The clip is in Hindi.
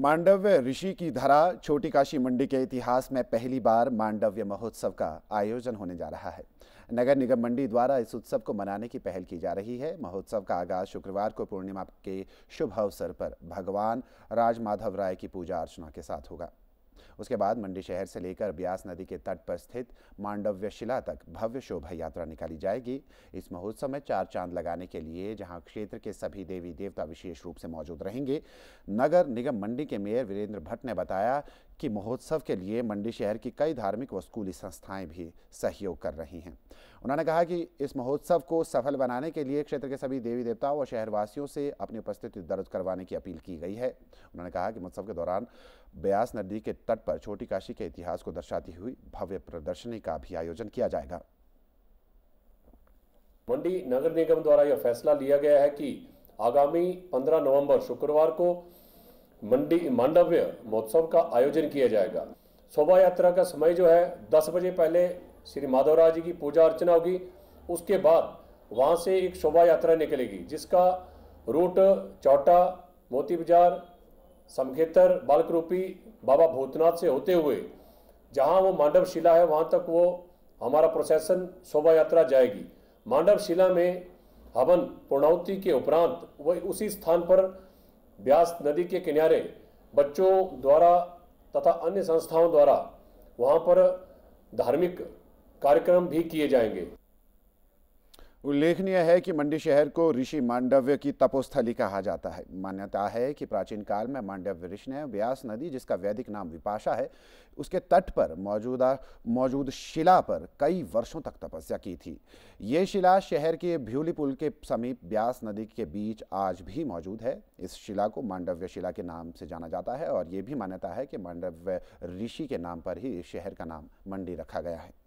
मांडव्य ऋषि की धरा छोटी काशी मंडी के इतिहास में पहली बार मांडव्य महोत्सव का आयोजन होने जा रहा है नगर निगम मंडी द्वारा इस उत्सव को मनाने की पहल की जा रही है महोत्सव का आगाज शुक्रवार को पूर्णिमा के शुभ अवसर पर भगवान राजमाधव राय की पूजा अर्चना के साथ होगा उसके बाद मंडी शहर से लेकर ब्यास नदी के तट पर स्थित मांडव्य शिला तक भव्य शोभा यात्रा निकाली जाएगी इस महोत्सव में चार चांद लगाने के लिए जहां क्षेत्र के सभी देवी देवता विशेष रूप से मौजूद रहेंगे नगर निगम मंडी के मेयर वीरेंद्र भट्ट ने बताया कि महोत्सव के लिए मंडी शहर की कई धार्मिक व स्कूली संस्थाएं भी सहयोग कर रही हैं उन्होंने कहा कि इस महोत्सव को सफल बनाने के लिए क्षेत्र के सभी देवी देवताओं व शहरवासियों से अपनी उपस्थिति दर्ज करवाने की अपील की गई है उन्होंने कहा कि महोत्सव के दौरान ब्यास नदी के तट पर छोटी काशी के इतिहास को दर्शाती हुई भव्य प्रदर्शनी का भी आयोजन किया जाएगा मंडी नगर निगम द्वारा यह फैसला लिया गया है कि आगामी 15 नवंबर शुक्रवार को मंडी मांडव्य महोत्सव का आयोजन किया जाएगा शोभा यात्रा का समय जो है दस बजे पहले श्री माधवराज जी की पूजा अर्चना होगी उसके बाद वहाँ से एक शोभा यात्रा निकलेगी जिसका रूट चौटा मोती बाजार समखेतर बालकरूपी बाबा भूतनाथ से होते हुए जहाँ वो मांडव शिला है वहाँ तक वो हमारा प्रोसेसन शोभा यात्रा जाएगी मांडव शिला में हवन पूर्णौती के उपरांत वह उसी स्थान पर ब्यास नदी के किनारे बच्चों द्वारा तथा अन्य संस्थाओं द्वारा वहाँ पर धार्मिक कार्यक्रम भी किए जाएंगे उल्लेखनीय है कि मंडी शहर को ऋषि मांडव्य की तपोस्थली कहा जाता है मान्यता है कि प्राचीन काल में मांडव्य ऋषि ने व्यास नदी जिसका वैदिक नाम विपाशा है उसके तट पर मौजूदा मौजूद शिला पर कई वर्षों तक तपस्या की थी ये शिला शहर के भ्यूली पुल के समीप व्यास नदी के बीच आज भी मौजूद है इस शिला को मांडव्य शिला के नाम से जाना जाता है और ये भी मान्यता है कि मांडव्य ऋषि के नाम पर ही शहर का नाम मंडी रखा गया है